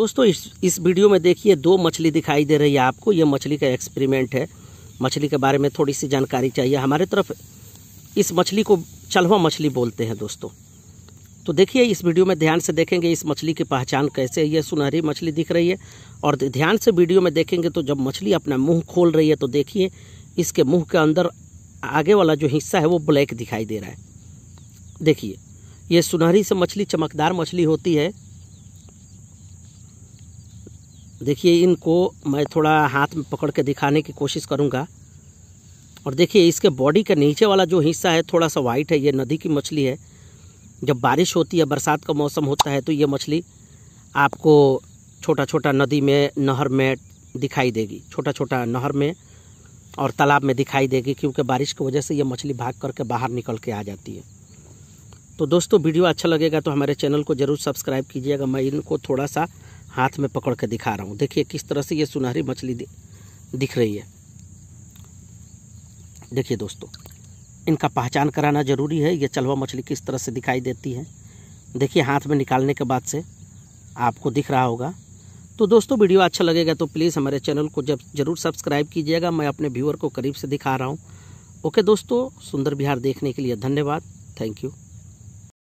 दोस्तों इस इस वीडियो में देखिए दो मछली दिखाई दे रही है आपको ये मछली का एक्सपेरिमेंट है मछली के बारे में थोड़ी सी जानकारी चाहिए हमारे तरफ इस मछली को चलवा मछली बोलते हैं दोस्तों तो देखिए इस वीडियो में ध्यान से देखेंगे इस मछली की पहचान कैसे ये सुनहरी मछली दिख रही है और ध्यान से वीडियो में देखेंगे तो जब मछली अपना मुँह खोल रही है तो देखिए इसके मुँह के अंदर आगे वाला जो हिस्सा है वो ब्लैक दिखाई दे रहा है देखिए ये सुनहरी से मछली चमकदार मछली होती है देखिए इनको मैं थोड़ा हाथ में पकड़ के दिखाने की कोशिश करूँगा और देखिए इसके बॉडी का नीचे वाला जो हिस्सा है थोड़ा सा वाइट है ये नदी की मछली है जब बारिश होती है बरसात का मौसम होता है तो ये मछली आपको छोटा छोटा नदी में नहर में दिखाई देगी छोटा छोटा नहर में और तालाब में दिखाई देगी क्योंकि बारिश की वजह से ये मछली भाग करके बाहर निकल के आ जाती है तो दोस्तों वीडियो अच्छा लगेगा तो हमारे चैनल को ज़रूर सब्सक्राइब कीजिएगा मैं इनको थोड़ा सा हाथ में पकड़ के दिखा रहा हूँ देखिए किस तरह से ये सुनहरी मछली दिख रही है देखिए दोस्तों इनका पहचान कराना ज़रूरी है ये चलवा मछली किस तरह से दिखाई देती है देखिए हाथ में निकालने के बाद से आपको दिख रहा होगा तो दोस्तों वीडियो अच्छा लगेगा तो प्लीज़ हमारे चैनल को जब जरूर सब्सक्राइब कीजिएगा मैं अपने व्यूअर को करीब से दिखा रहा हूँ ओके दोस्तों सुंदर बिहार देखने के लिए धन्यवाद थैंक यू